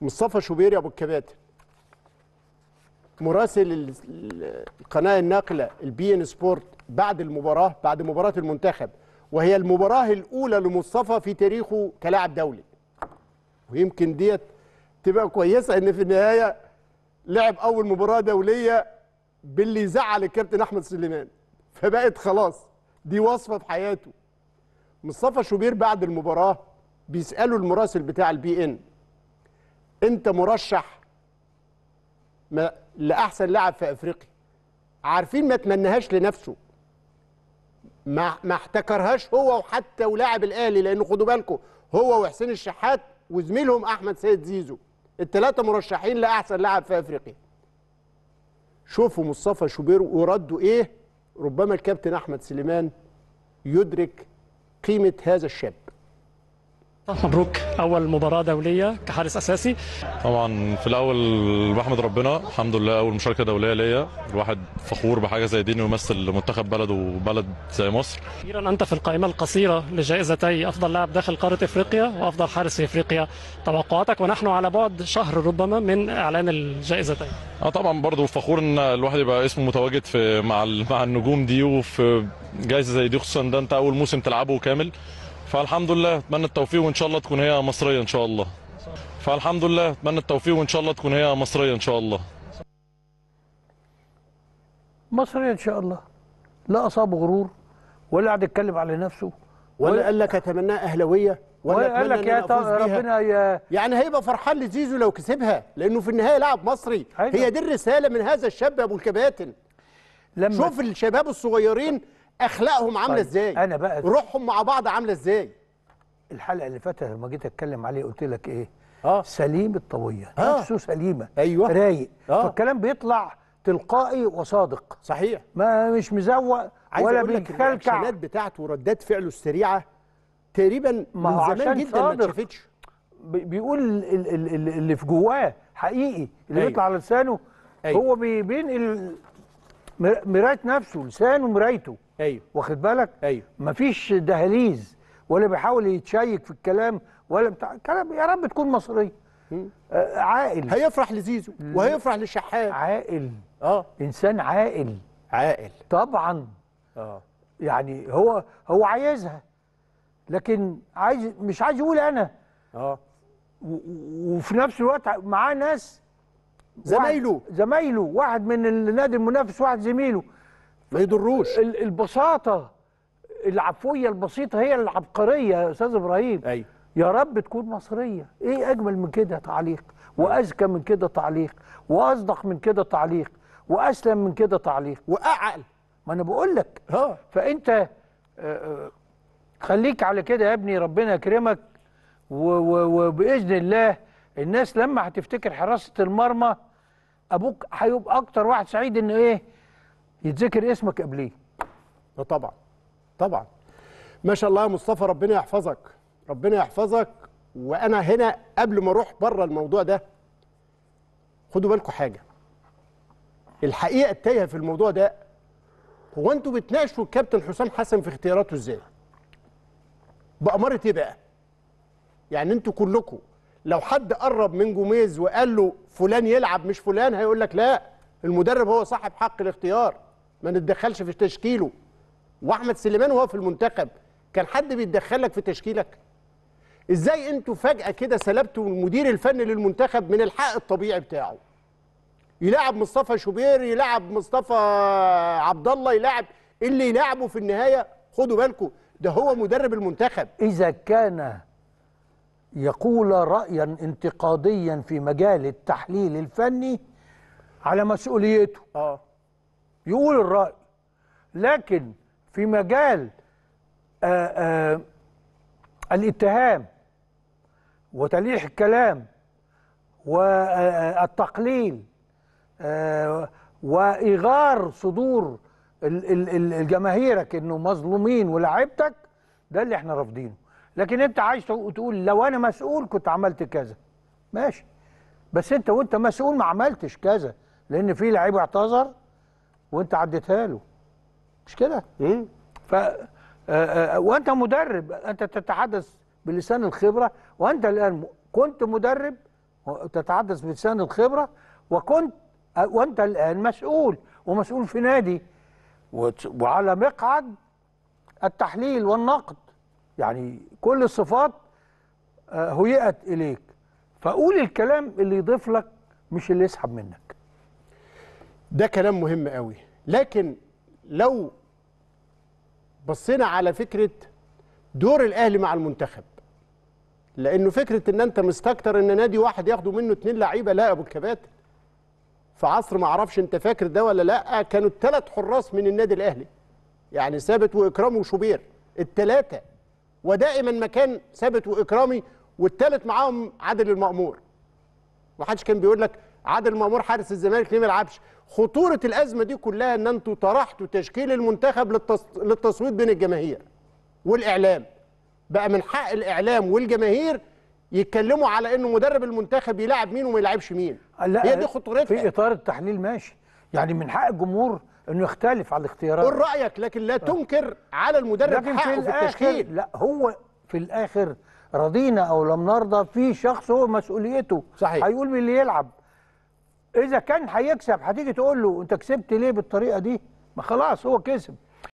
مصطفى شوبير ابو الكباتن مراسل القناه الناقله البي ان سبورت بعد المباراه بعد مباراه المنتخب وهي المباراه الاولى لمصطفى في تاريخه كلاعب دولي ويمكن ديت تبقى كويسه ان في النهايه لعب اول مباراه دوليه باللي زعل الكابتن احمد سليمان فبقت خلاص دي وصفه في حياته مصطفى شوبير بعد المباراه بيسالوا المراسل بتاع البي ان انت مرشح لاحسن لاعب في افريقيا عارفين ما تمنهاش لنفسه ما ما احتكرهاش هو وحتى ولاعب الاهلي لانه خدوا بالكم هو وحسين الشحات وزميلهم احمد سيد زيزو الثلاثه مرشحين لاحسن لاعب في افريقيا شوفوا مصطفى شوبير وردوا ايه ربما الكابتن احمد سليمان يدرك قيمه هذا الشاب مبروك اول مباراه دوليه كحارس اساسي طبعا في الاول بحمد ربنا الحمد لله اول مشاركه دوليه ليا الواحد فخور بحاجه زي دي انه يمثل منتخب بلده وبلد زي مصر اخيرا انت في القائمه القصيره لجائزتي افضل لاعب داخل قاره افريقيا وافضل حارس في افريقيا توقعاتك ونحن على بعد شهر ربما من اعلان الجائزتين اه طبعا برضه فخور ان الواحد يبقى اسمه متواجد في مع مع النجوم دي وفي جائزه زي دي خصوصا ده انت اول موسم تلعبه كامل فالحمد لله اتمنى التوفيق وان شاء الله تكون هي مصريه ان شاء الله فالحمد لله اتمنى التوفيق وان شاء الله تكون هي مصريه ان شاء الله مصريه ان شاء الله لا اصاب غرور ولا قاعد يتكلم على نفسه ولا, قال لك اتمنى اهلاويه ولا, قال لك يا ربنا يا يعني هيبقى فرحان لزيزو لو كسبها لانه في النهايه لاعب مصري هي دي الرساله من هذا الشاب ابو الكباتن لما شوف الشباب الصغيرين اخلاقهم عامله طيب ازاي انا بقى روحهم مع بعض عامله ازاي الحلقه اللي فاتت لما جيت اتكلم عليه قلت لك ايه آه. سليم الطويه آه. نفسه سليمه ايوه رايق آه. فالكلام بيطلع تلقائي وصادق صحيح ما مش مزوق ولا بيتكلكع الرياكشنات بتاعته وردات فعله السريعه تقريبا من زمان جدا صادق. ما اتشافتش بيقول اللي في جواه حقيقي اللي أيوه. بيطلع أيوة. على لسانه أيوة. هو بينقل مرايه نفسه لسانه مرايته ايوه واخد بالك ايوه مفيش دهاليز ولا بيحاول يتشيك في الكلام ولا بتاع الكلام يا رب تكون مصريه آه عاقل هيفرح لزيزو وهيفرح للشحات عاقل اه انسان عاقل عاقل طبعا اه يعني هو هو عايزها لكن عايز مش عايز يقول انا اه وفي نفس الوقت معاه ناس زمايله زمايله واحد من النادي المنافس واحد زميله ما يضروش البساطه العفويه البسيطه هي العبقريه يا استاذ ابراهيم أي. أيوة. يا رب تكون مصريه ايه اجمل من كده تعليق واذكى من كده تعليق واصدق من كده تعليق واسلم من كده تعليق واعقل ما انا بقول لك اه فانت آه، آه، خليك على كده يا ابني ربنا يكرمك وباذن الله الناس لما هتفتكر حراسه المرمى ابوك هيبقى اكتر واحد سعيد ان ايه يتذكر اسمك قبليه آه، طبعا طبعا ما شاء الله يا مصطفى ربنا يحفظك ربنا يحفظك وانا هنا قبل ما اروح بره الموضوع ده خدوا بالكم حاجه الحقيقه التايهه في الموضوع ده هو انتوا بتناقشوا الكابتن حسام حسن في اختياراته ازاي بأمارة ايه بقى يعني انتوا كلكم لو حد قرب من جوميز وقال له فلان يلعب مش فلان هيقول لك لا المدرب هو صاحب حق الاختيار ما نتدخلش في تشكيله واحمد سليمان وهو في المنتخب كان حد بيتدخلك في تشكيلك ازاي انتوا فجاه كده سلبتوا المدير الفني للمنتخب من الحق الطبيعي بتاعه يلعب مصطفى شوبير يلعب مصطفى عبد الله يلعب اللي يلعبه في النهايه خدوا بالكم ده هو مدرب المنتخب اذا كان يقول رأيا انتقاديا في مجال التحليل الفني على مسؤوليته آه. يقول الرأي لكن في مجال آآ آه، آآ آه، الاتهام وتليح الكلام والتقليل آه، وإغار صدور الجماهيرك انه مظلومين ولعبتك ده اللي احنا رافضينه لكن انت عايز تقول لو انا مسؤول كنت عملت كذا ماشي بس انت وانت مسؤول ما عملتش كذا لان في لعيب اعتذر وانت عديتها له مش كده ايه ف آه، آه، آه، وانت مدرب انت تتحدث بلسان الخبره وانت الان كنت مدرب تتحدث بلسان الخبره وكنت وانت الان مسؤول ومسؤول في نادي وعلى مقعد التحليل والنقد يعني كل الصفات آه، هيئت إليك فقول الكلام اللي يضيف لك مش اللي يسحب منك ده كلام مهم قوي لكن لو بصينا على فكرة دور الأهلي مع المنتخب لأنه فكرة إن أنت مستكتر إن نادي واحد ياخدوا منه اتنين لعيبة لا يا أبو الكباتن في عصر ما اعرفش أنت فاكر ده ولا لأ كانوا الثلاث حراس من النادي الأهلي يعني ثابت وإكرام وشوبير الثلاثة ودائما مكان ثابت واكرامي والثالث معاهم عادل المامور حدش كان بيقول لك عادل المامور حارس الزمالك ليه ما يلعبش خطوره الازمه دي كلها ان انتوا طرحتوا تشكيل المنتخب للتص... للتصويت بين الجماهير والاعلام بقى من حق الاعلام والجماهير يتكلموا على انه مدرب المنتخب يلعب مين وما يلعبش مين لا هي دي خطورتها في اطار التحليل ماشي يعني من حق الجمهور انه يختلف على الاختيارات قول رايك لكن لا آه. تنكر على المدرب حقه في, في التشكيل لا هو في الاخر رضينا او لم نرضى في شخص هو مسؤوليته صحيح هيقول مين اللي يلعب اذا كان هيكسب هتيجي تقول له انت كسبت ليه بالطريقه دي ما خلاص هو كسب